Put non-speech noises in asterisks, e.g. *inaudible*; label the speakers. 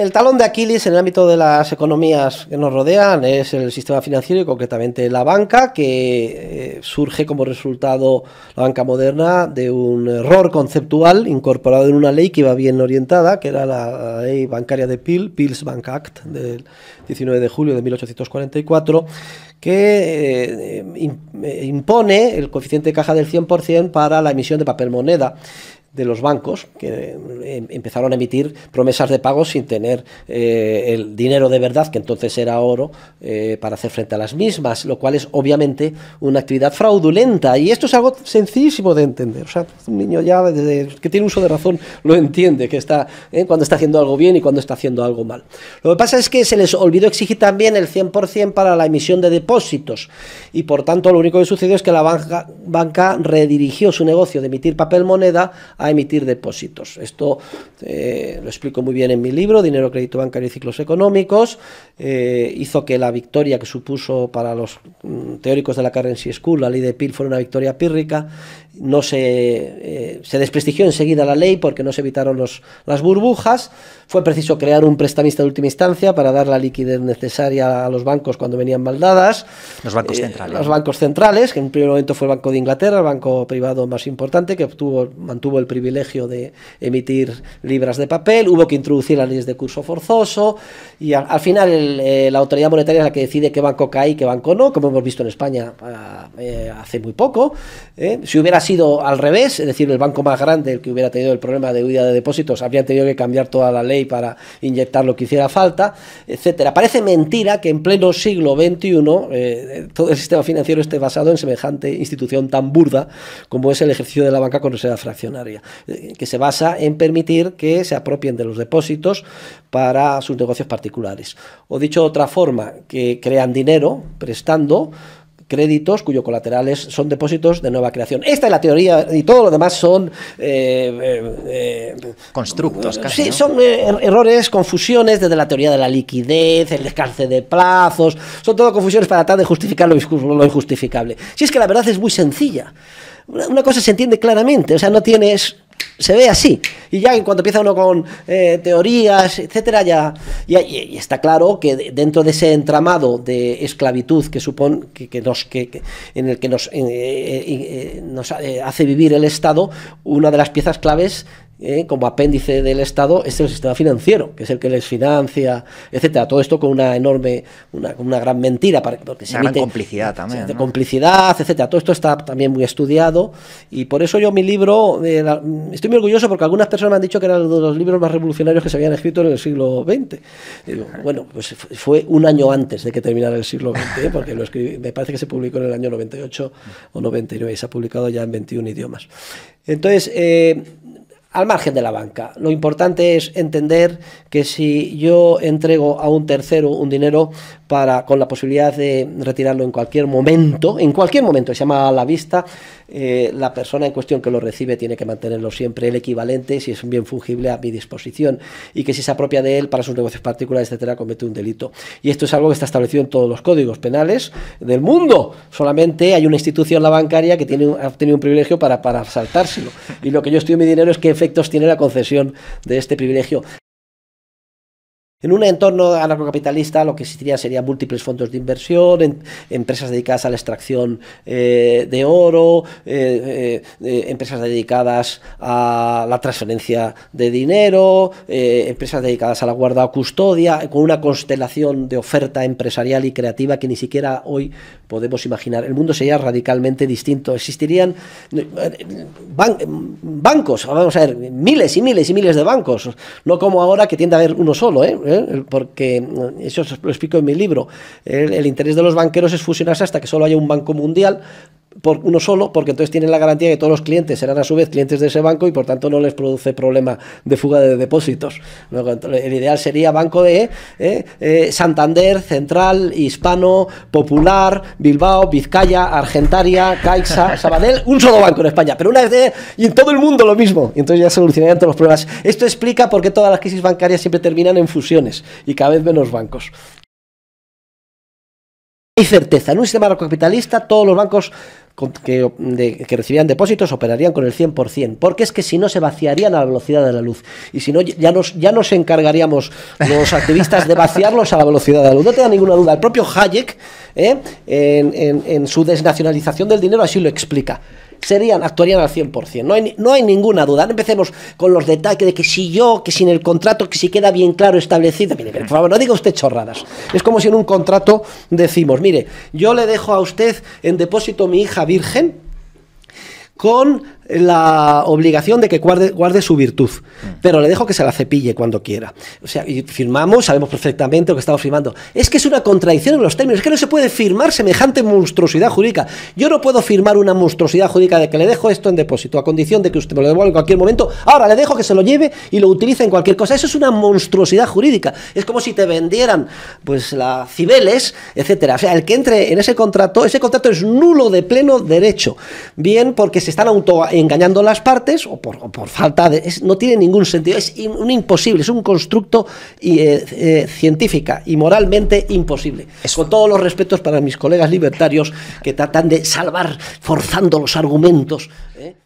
Speaker 1: el talón de Aquiles en el ámbito de las economías que nos rodean es el sistema financiero y concretamente la banca, que eh, surge como resultado, la banca moderna, de un error conceptual incorporado en una ley que iba bien orientada, que era la, ley bancaria de Pil Peel's Bank Act, del 19 de julio de 1844 que eh, eh, impone el coeficiente de caja del 100% para la emisión de papel moneda de los bancos que eh, em, empezaron a emitir promesas de pago sin tener eh, el dinero de verdad, que entonces era oro, eh, para hacer frente a las mismas, lo cual es obviamente una actividad fraudulenta. Y esto es algo sencillísimo de entender. O sea, un niño ya desde que tiene uso de razón lo entiende, que está cuando está haciendo algo bien y cuando está haciendo algo mal. Lo que pasa es que se les olvidó exigir también el 100% para la emisión de depósitos. Y por tanto, lo único que sucedió es que la banca, banca redirigió su negocio de emitir papel moneda a emitir depósitos. Esto eh, lo explico muy bien en mi libro, Dinero, Crédito Bancario y Ciclos Económicos. Eh, hizo que la victoria que supuso para los mm, teóricos de la Currency School, la ley de Peel, fuera una victoria pírrica. No se, eh, se desprestigió enseguida la ley porque no se evitaron los, las burbujas. Fue preciso crear un prestamista de última instancia para dar la liquidez necesaria a los bancos cuando venían maldadas Los bancos centrales. Los bancos centrales, que en un primer momento fue el Banco de Inglaterra, el banco privado más importante, que obtuvo, mantuvo el privilegio de emitir libras de papel, hubo que introducir las leyes de curso forzoso y al, final eh, la autoridad monetaria es la que decide qué banco cae y qué banco no, como hemos visto en España ah, eh, hace muy poco. ¿eh? Si hubiera sido al revés, es decir, el banco más grande, el que hubiera tenido el problema de huida de depósitos, habría tenido que cambiar toda la ley para inyectar lo que hiciera falta, etcétera. Parece mentira que en pleno siglo XXI todo el sistema financiero esté basado en semejante institución tan burda como es el ejercicio de la banca con reserva fraccionaria. Eh, que se basa en permitir que se apropien de los depósitos para sus negocios particulares. O dicho de otra forma, que crean dinero prestando créditos cuyo colaterales son depósitos de nueva creación. Esta es la teoría y todo lo demás son... Eh, eh, Constructos, casi. Sí, son er-, errores, confusiones desde la teoría de la liquidez, el descalce de plazos, son todo confusiones para tratar de justificar lo injustificable. Si es que la verdad es muy sencilla. Una cosa se entiende claramente, o sea, no tienes se ve así. Y ya en cuanto empieza uno con eh, teorías, etcétera, ya, y está claro que dentro de ese entramado de esclavitud que supone que, nos que, en el que nos, eh, eh, nos hace vivir el Estado, una de las piezas claves ¿eh? como apéndice del Estado es el sistema financiero, que es el que les financia, etcétera. Todo esto con una enorme, una, una gran mentira, porque se habla complicidad también. De Complicidad, etcétera. Todo esto está también muy estudiado y por eso yo mi libro, eh, estoy muy orgulloso porque algunas personas me han dicho que era uno de los libros más revolucionarios que se habían escrito en el siglo XX. bueno, pues fue un año antes de que terminara el siglo XX, ¿eh? porque me parece que se publicó en el año 98 o 99 y se ha publicado ya en 21 idiomas. Entonces, al margen de la banca. Lo importante es entender que si yo entrego a un tercero un dinero para con la posibilidad de retirarlo en cualquier momento, en cualquier momento, se llama a la vista, eh, la persona en cuestión que lo recibe tiene que mantenerlo siempre el equivalente si es un bien fungible a mi disposición y que si se apropia de él para sus negocios particulares, etcétera, comete un delito. Y esto es algo que está establecido en todos los códigos penales del mundo. Solamente hay una institución, la bancaria, que tiene, ha tenido un privilegio para, para saltárselo. Y lo que yo estoy en mi dinero es que tiene la concesión de este privilegio. En un entorno anarcocapitalista lo que existiría serían múltiples fondos de inversión, empresas dedicadas a la extracción eh, de oro, eh, eh, empresas dedicadas a la transferencia de dinero, empresas dedicadas a la guarda o custodia, con una constelación de oferta empresarial y creativa que ni siquiera hoy podemos imaginar. El mundo sería radicalmente distinto. Existirían eh, bancos, vamos a ver, miles y miles y miles de bancos, no como ahora que tiende a haber uno solo, ¿eh? ¿Eh? porque mm, eso lo explico en mi libro. el interés de los banqueros es fusionarse hasta que solo haya un banco mundial por uno solo, porque entonces tienen la garantía de que todos los clientes serán a su vez clientes de ese banco y por tanto no les produce problema de fuga de depósitos. El ideal sería banco de eh, eh, Santander, Central, Hispano, Popular, Bilbao, Vizcaya, Argentaria, Caixa, *laughs* Sabadell, un solo banco en España, pero una vez de, y en todo el mundo lo mismo. Y entonces ya solucionarían todos los problemas. Esto explica por qué todas las crisis bancarias siempre terminan en fusiones y cada vez menos bancos y certeza. En un sistema capitalista todos los bancos que, recibían depósitos operarían con el 100%, porque es que si no se vaciarían a la velocidad de la luz. Y si no, ya nos, ya nos encargaríamos los activistas de vaciarlos a la velocidad de la luz. No tenga ninguna duda. El propio Hayek, ¿eh? en su desnacionalización del dinero, así lo explica serían, actuarían al 100%. No hay, no hay ninguna duda. empecemos con los detalles de que si yo, que sin el contrato, que si queda bien claro establecido. Mire, por favor, no diga usted chorradas. Es como si en un contrato decimos, mire, yo le dejo a usted en depósito mi hija virgen con la obligación de que guarde, guarde su virtud, mm. pero le dejo que se la cepille cuando quiera. O sea, firmamos, sabemos perfectamente lo que estamos firmando. Es que es una contradicción en los términos, es que no se puede firmar semejante monstruosidad jurídica. Yo no puedo firmar una monstruosidad jurídica de que le dejo esto en depósito, a condición de que usted me lo devuelva en cualquier momento. Ahora le dejo que se lo lleve y lo utilice en cualquier cosa. Eso es una monstruosidad jurídica. Es como si te vendieran pues la Cibeles, etcétera. O sea, el que entre en ese contrato, ese contrato es nulo de pleno derecho. Bien, porque se están auto engañando las partes o por, falta de... no tiene ningún sentido, es un imposible, es un constructo eh, eh, científica y moralmente imposible. Con todos los respetos para mis colegas libertarios que tratan de salvar forzando los argumentos. ¿eh?